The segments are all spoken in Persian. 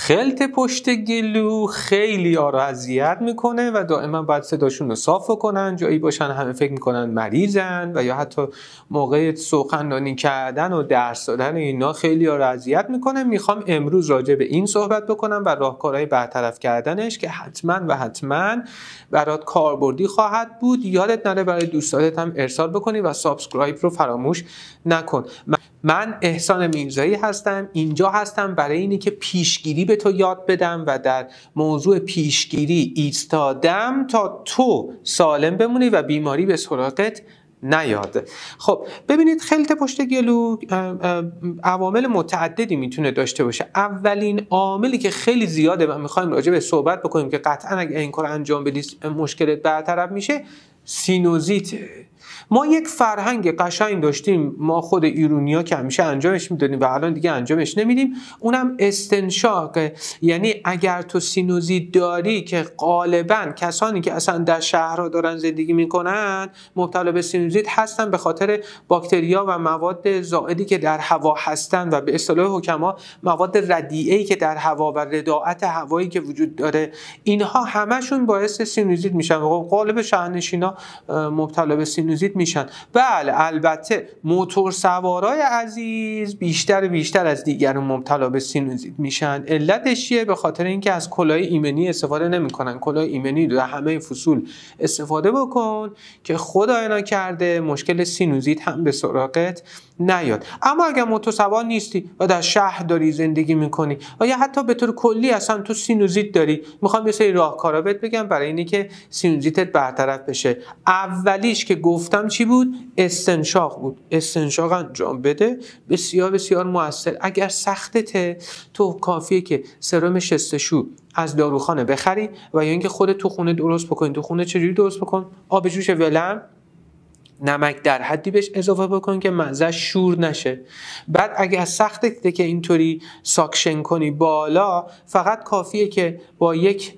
خلط پشت گلو خیلی ها اذیت میکنه و دائما باید صداشون رو صاف کنن جایی باشن همه فکر میکنن مریضن و یا حتی موقع سخنرانی کردن و درس دادن اینا خیلی ها اذیت میکنه میخوام امروز راجع به این صحبت بکنم و راهکارهای برطرف کردنش که حتما و حتما برات کاربردی خواهد بود یادت نره برای دوستانت هم ارسال بکنی و سابسکرایب رو فراموش نکن من احسان میرزایی هستم اینجا هستم برای اینی که پیشگیری به تو یاد بدم و در موضوع پیشگیری ایستادم تا تو سالم بمونی و بیماری به سراغت نیاد خب ببینید خلط پشت گلو عوامل متعددی میتونه داشته باشه اولین عاملی که خیلی زیاده و میخوایم راجع به صحبت بکنیم که قطعا اگه این کار انجام بدی مشکلت برطرف میشه سینوزیته ما یک فرهنگ قشنگ داشتیم ما خود ایرونیا که همیشه انجامش میدادیم و الان دیگه انجامش نمیدیم اونم استنشاق یعنی اگر تو سینوزی داری که غالبا کسانی که اصلا در شهرها دارن زندگی میکنن مبتلا به سینوزیت هستن به خاطر باکتریا و مواد زائدی که در هوا هستن و به اصطلاح حکما مواد ردیعه که در هوا و رداعت هوایی که وجود داره اینها همشون باعث سینوزیت میشن خب، غالب شهرنشینا مبتلا به سینوزیت میشن بله البته موتور سوارای عزیز بیشتر بیشتر از دیگران مبتلا به سینوزیت میشن علتش چیه به خاطر اینکه از کلاه ایمنی استفاده نمیکنن کلاه ایمنی در همه فصول استفاده بکن که خدای کرده مشکل سینوزیت هم به سراغت نیاد اما اگر تو نیستی و در شهر داری زندگی میکنی و یا حتی به طور کلی اصلا تو سینوزیت داری میخوام یه سری راهکارا بهت بگم برای اینی که سینوزیتت برطرف بشه اولیش که گفتم چی بود استنشاق بود استنشاق انجام بده بسیار بسیار موثر اگر سختته تو کافیه که سرم شستشو از داروخانه بخری و یا اینکه خودت تو خونه درست بکنی تو خونه چجوری درست بکن آب جوش نمک در حدی بهش اضافه بکن که مزه شور نشه بعد اگه از که اینطوری ساکشن کنی بالا فقط کافیه که با یک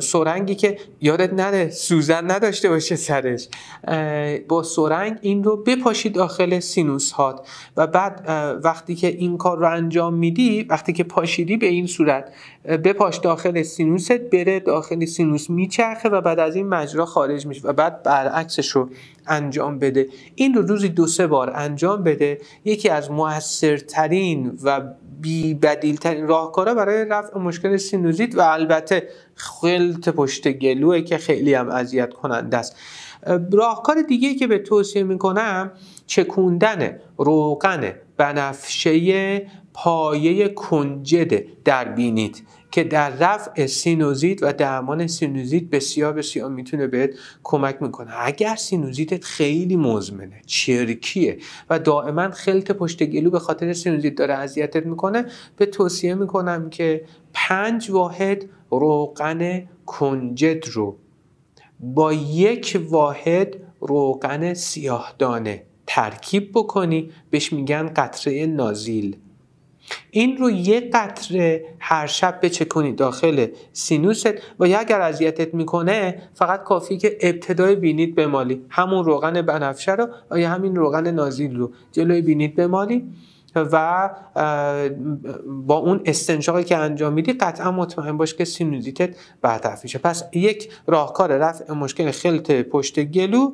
سرنگی که یادت نره سوزن نداشته باشه سرش با سرنگ این رو بپاشی داخل سینوس هات و بعد وقتی که این کار رو انجام میدی وقتی که پاشیدی به این صورت بپاش داخل سینوست بره داخل سینوس میچرخه و بعد از این مجرا خارج میشه و بعد برعکسش رو انجام بده این رو روزی دو سه بار انجام بده یکی از موثرترین و بی بدیل ترین راهکارا برای رفع مشکل سینوزیت و البته خلط پشت گلوه که خیلی هم اذیت کننده است راهکار دیگه که به توصیه میکنم چکوندن روغن بنفشه پایه کنجد در بینید که در رفع سینوزیت و درمان سینوزیت بسیار بسیار میتونه بهت کمک میکنه اگر سینوزیتت خیلی مزمنه چرکیه و دائما خلط پشت گلو به خاطر سینوزیت داره اذیتت میکنه به توصیه میکنم که پنج واحد روغن کنجد رو با یک واحد روغن سیاهدانه ترکیب بکنی بهش میگن قطره نازیل این رو یه قطره هر شب بچکنی داخل سینوست و یا اگر اذیتت میکنه فقط کافی که ابتدای بینید بمالی همون روغن بنفشه رو و یا همین روغن نازیل رو جلوی بینید بمالی و با اون استنشاقی که انجام میدی قطعا مطمئن باش که سینوزیتت برطرف میشه پس یک راهکار رفع مشکل خلط پشت گلو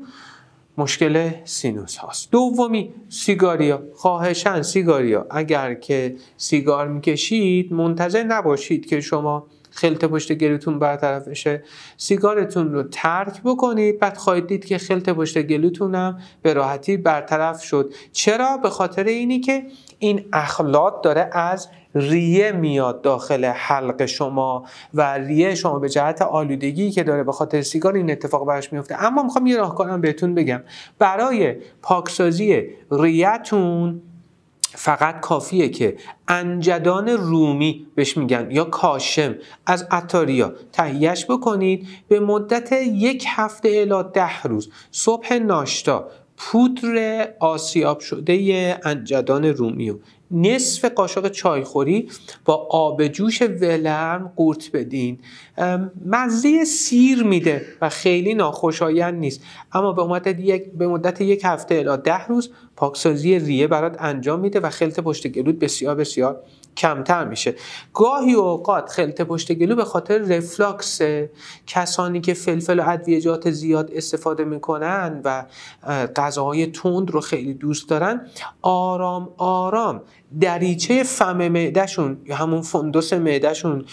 مشکل سینوس هاست دومی سیگاریا خواهشن سیگاریا اگر که سیگار میکشید منتظر نباشید که شما خلط پشت گلوتون برطرف بشه سیگارتون رو ترک بکنید بعد خواهید دید که خلط پشت گلوتون هم به راحتی برطرف شد چرا به خاطر اینی که این اخلاط داره از ریه میاد داخل حلق شما و ریه شما به جهت آلودگی که داره به خاطر سیگار این اتفاق براش میفته اما میخوام یه راهکارم بهتون بگم برای پاکسازی ریهتون فقط کافیه که انجدان رومی بهش میگن یا کاشم از اتاریا تهیهش بکنید به مدت یک هفته الا ده روز صبح ناشتا پودر آسیاب شده انجدان رومیو نصف قاشق چایخوری با آب جوش ولرم قورت بدین مزه سیر میده و خیلی ناخوشایند نیست اما به مدت یک, به مدت یک هفته الا ده روز پاکسازی ریه برات انجام میده و خلط پشت گلود بسیار بسیار کمتر میشه گاهی اوقات خلط پشت گلو به خاطر رفلاکس کسانی که فلفل و ادویجات زیاد استفاده میکنن و غذاهای تند رو خیلی دوست دارن آرام آرام دریچه فم معدهشون یا همون فندوس معدهشون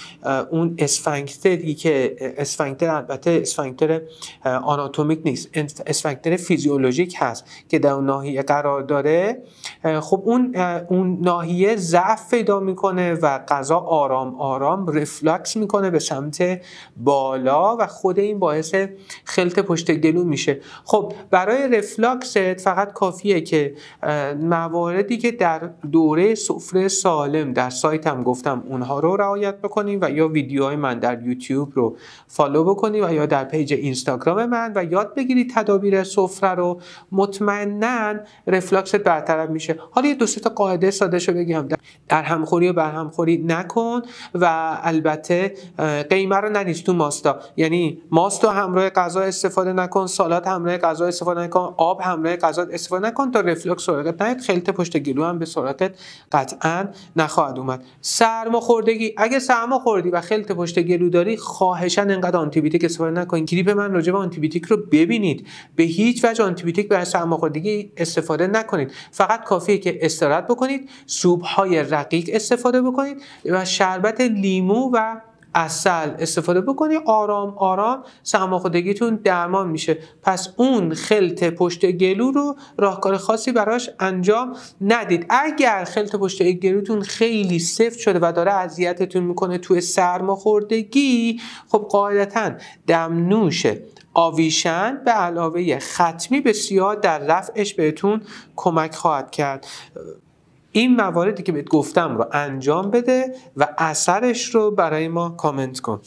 اون اسفنکتری که اسفنکتر البته اسفنکتر آناتومیک نیست اسفنکتر فیزیولوژیک هست که در اون ناحیه قرار داره خب اون اون ناحیه ضعف پیدا میکنه و غذا آرام آرام رفلکس میکنه به سمت بالا و خود این باعث خلط پشت گلو میشه خب برای رفلکس فقط کافیه که مواردی که در دوره سفره سالم در سایت هم گفتم اونها رو رعایت بکنیم و یا ویدیوهای من در یوتیوب رو فالو بکنیم و یا در پیج اینستاگرام من و یاد بگیرید تدابیر سفره رو مطمئنا رفلاکست برطرف میشه حالا یه دو تا قاعده ساده شو بگم در همخوری و بر همخوری نکن و البته قیمه رو ننیز تو ماستا یعنی ماستو همراه غذا استفاده نکن سالات همراه غذا استفاده نکن آب همراه غذا استفاده نکن تا رفلکس سرعت نیاد خیلی پشت گلو هم به صورت قطعا نخواهد اومد سرماخوردگی اگه سرماخوردی و خلط پشت گلو داری خواهشا انقدر آنتی بیوتیک استفاده نکنید کلیپ من راجع به آنتی بیوتیک رو ببینید به هیچ وجه آنتی بیوتیک برای سرماخوردگی استفاده نکنید فقط کافیه که استراحت بکنید سوپ های رقیق استفاده بکنید و شربت لیمو و اصل استفاده بکنی آرام آرام سرماخوردگیتون درمان میشه پس اون خلط پشت گلو رو راهکار خاصی براش انجام ندید اگر خلط پشت گلوتون خیلی سفت شده و داره اذیتتون میکنه توی سرماخوردگی خب قاعدتا دمنوش آویشن به علاوه ختمی بسیار در رفعش بهتون کمک خواهد کرد این مواردی که بهت گفتم رو انجام بده و اثرش رو برای ما کامنت کن